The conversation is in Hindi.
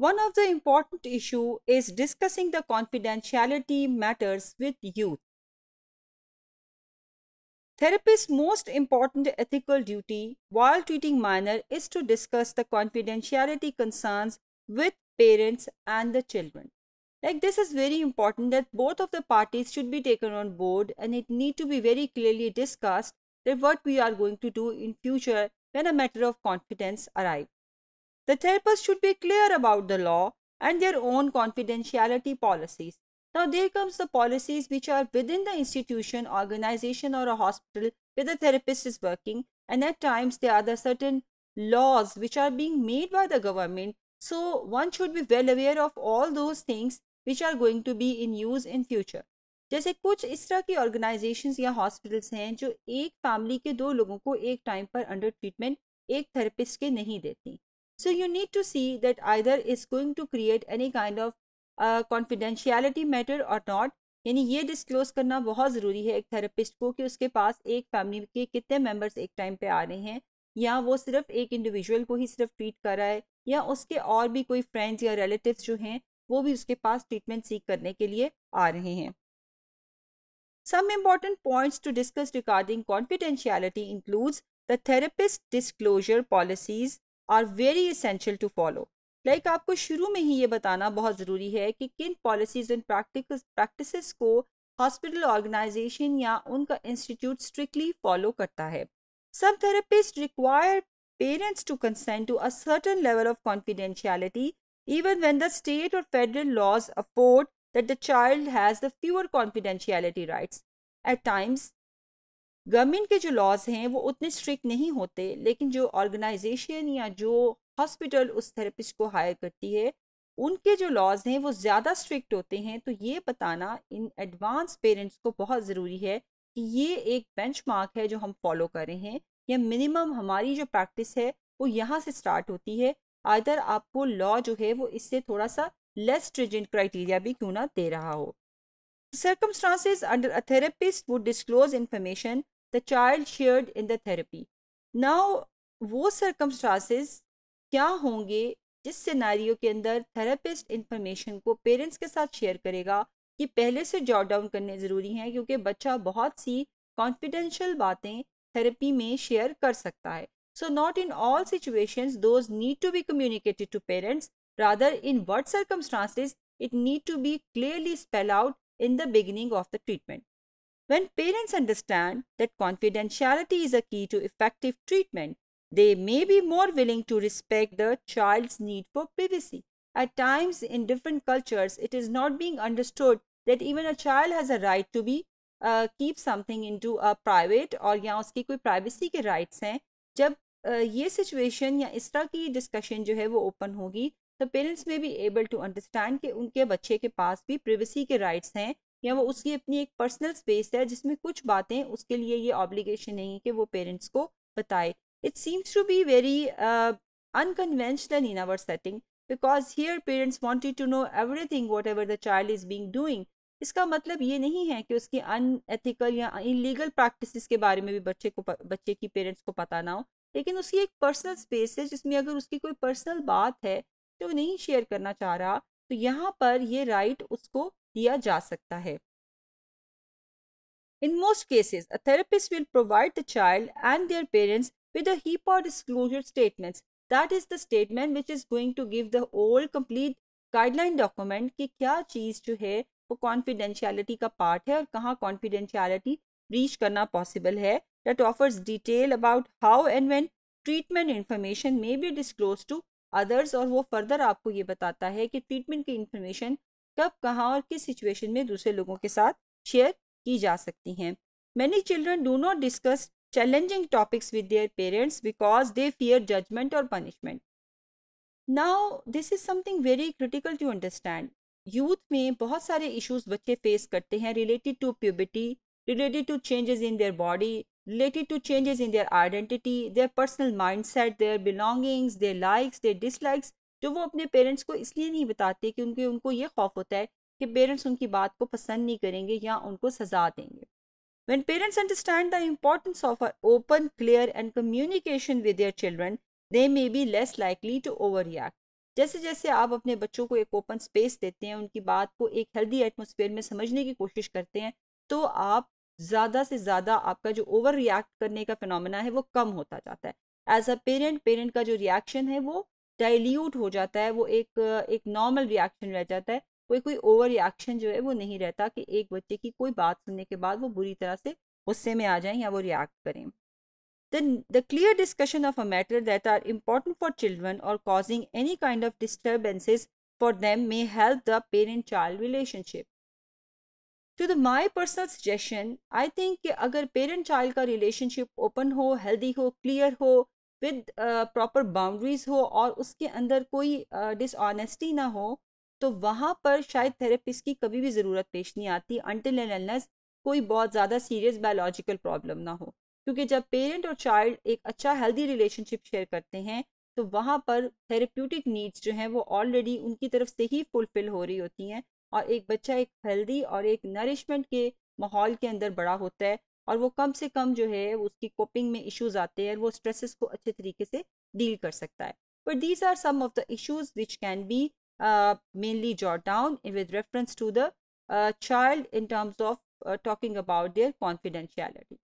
One of the important issue is discussing the confidentiality matters with youth. Therapist's most important ethical duty while treating minor is to discuss the confidentiality concerns with parents and the children. Like this is very important that both of the parties should be taken on board and it need to be very clearly discussed that what we are going to do in future when a matter of confidence arrive. The therapists should be clear about the law and their own confidentiality policies. Now there comes the policies which are within the institution, organization or a hospital where the therapist is working and at times there are the certain laws which are being made by the government. So one should be well aware of all those things which are going to be in use in future. जैसे कुछ इस तरह की ऑर्गेनाइजेशंस या हॉस्पिटल्स हैं जो एक फैमिली के दो लोगों को एक टाइम पर अंडर ट्रीटमेंट एक थेरेपिस्ट के नहीं देती So you need to see that either is going to create any kind of confidentiality matter और नॉट यानी ये डिस्क्लोज करना बहुत ज़रूरी है एक थेरेपिस्ट को कि उसके पास एक फैमिली के कितने मेंबर्स एक टाइम पे आ रहे हैं या वो सिर्फ एक इंडिविजुअल को ही सिर्फ ट्रीट कर रहा है या उसके और भी कोई फ्रेंड्स या रिलेटिव जो हैं वो भी उसके पास ट्रीटमेंट सीख करने के लिए आ रहे हैं some important points to discuss regarding confidentiality includes the therapist disclosure policies are very essential to follow like आपको शुरू में ही ये बताना बहुत ज़रूरी है कि किन पॉलिसीज़ एंड प्रैक्टिस को हॉस्पिटल ऑर्गेनाइजेशन या उनका इंस्टीट्यूट स्ट्रिक्टली फॉलो करता है some therapist require parents to consent to a certain level of confidentiality even when the state or federal laws afford that the child has the fewer confidentiality rights. At times, government के जो लॉज हैं वो उतने स्ट्रिक्ट नहीं होते लेकिन जो ऑर्गेनाइजेशन या जो हॉस्पिटल उस थेरेपिस्ट को हायर करती है उनके जो लॉज हैं वो ज़्यादा स्ट्रिक्ट होते हैं तो ये बताना इन एडवांस पेरेंट्स को बहुत ज़रूरी है कि ये एक बेंच है जो हम फॉलो कर रहे हैं या मिनिमम हमारी जो प्रैक्टिस है वो यहाँ से स्टार्ट होती है आदर आपको लॉ जो है वो इससे थोड़ा सा लेस ट्रिजेंट क्राइटेरिया भी क्यों ना दे रहा हो circumstances under a therapist would disclose information the child shared in the therapy. Now, वो circumstances क्या होंगे जिस scenario के अंदर therapist information को parents के साथ share करेगा कि पहले से jot down करने ज़रूरी हैं क्योंकि बच्चा बहुत सी confidential बातें therapy में share कर सकता है so not in all situations those need to be communicated to parents rather in what circumstances it need to be clearly spelled out in the beginning of the treatment. When parents understand that confidentiality is a key to effective treatment, they may be more willing to respect the child's need for privacy. At times in different cultures, it is not being understood that even a child has a right to be uh, keep something into a private or या उसकी कोई privacy के rights हैं जब uh, ये situation या इस तरह की discussion जो है वो open होगी तो पेरेंट्स में भी एबल टू अंडरस्टैंड कि उनके बच्चे के पास भी प्रिवेसी के राइट्स हैं या वो उसकी अपनी एक पर्सनल स्पेस है जिसमें कुछ बातें उसके लिए ये ऑब्लिगेशन नहीं है कि वो पेरेंट्स को बताए it seems to be very our setting because here parents wanted to know everything whatever the child is being doing इसका मतलब ये नहीं है कि उसकी अनएथिकल या इलीगल प्रैक्टिसेस के बारे में भी बच्चे को बच्चे की पेरेंट्स को पता ना हो लेकिन उसकी एक पर्सनल स्पेस है जिसमें अगर उसकी कोई पर्सनल बात है जो तो नहीं शेयर करना चाह रहा तो यहाँ पर ये राइट उसको दिया जा सकता है in most cases therapist will provide the child and their parents with a heap of disclosure statements that is the statement which is going to give the whole complete guideline document कि क्या चीज जो है वो कॉन्फिडेंशियलिटी का पार्ट है और कहाँ कॉन्फिडेंशियलिटी रीच करना पॉसिबल है that offers detail about how and when treatment information may be disclose to others और वो फर्दर आपको ये बताता है कि ट्रीटमेंट की इन्फॉर्मेशन कब कहाँ और किस सिचुएशन में दूसरे लोगों के साथ शेयर की जा सकती हैं many children do not discuss challenging topics with their parents because they fear judgement और punishment now this is something very critical to understand youth में बहुत सारे इश्यूज बच्चे फेस करते हैं related to puberty related to changes in their body related to changes in their identity, their personal mindset, their belongings, their likes, their dislikes jo wo apne parents ko isliye nahi batate कि उनके उनको ये खौफ होता है कि पेरेंट्स उनकी बात को पसंद नहीं करेंगे या उनको सजा देंगे When parents understand the importance of an open, clear and communication with their children, they may be less likely to overreact. जैसे जैसे आप अपने बच्चों को एक ओपन स्पेस देते हैं उनकी बात को एक हेल्दी एटमोसफेयर में समझने की कोशिश करते हैं तो आप ज़्यादा से ज़्यादा आपका जो ओवर रिएक्ट करने का फिनोमिना है वो कम होता जाता है एज अ पेरेंट पेरेंट का जो रिएक्शन है वो डाइल्यूट हो जाता है वो एक एक नॉर्मल रिएक्शन रह जाता है कोई कोई ओवर रिएक्शन जो है वो नहीं रहता कि एक बच्चे की कोई बात सुनने के बाद वो बुरी तरह से गुस्से में आ जाएं या वो रिएक्ट करें then the clear discussion of a matter that are important for children or causing any kind of disturbances for them may help the parent child relationship to the my personal suggestion I think कि अगर पेरेंट चाइल्ड का रिलेशनशिप ओपन हो हेल्दी हो क्लियर हो विद प्रॉपर बाउंड्रीज हो और उसके अंदर कोई डिसऑनेस्टी uh, ना हो तो वहाँ पर शायद थेरेपिस्ट की कभी भी ज़रूरत पेश नहीं आती अनटिल एंड कोई बहुत ज़्यादा सीरियस बायोलॉजिकल प्रॉब्लम ना हो क्योंकि जब पेरेंट और चाइल्ड एक अच्छा हेल्दी रिलेशनशिप शेयर करते हैं तो वहाँ पर थेरेप्यूटिक नीड्स जो हैं वो ऑलरेडी उनकी तरफ से ही फुलफिल हो रही होती हैं और एक बच्चा एक हेल्दी और एक नरिशमेंट के माहौल के अंदर बड़ा होता है और वो कम से कम जो है उसकी कोपिंग में इश्यूज आते हैं और वो स्ट्रेसेस को अच्छे तरीके से डील कर सकता है but these are some of the issues which can be mainly jot down with reference to the child in terms of talking about their their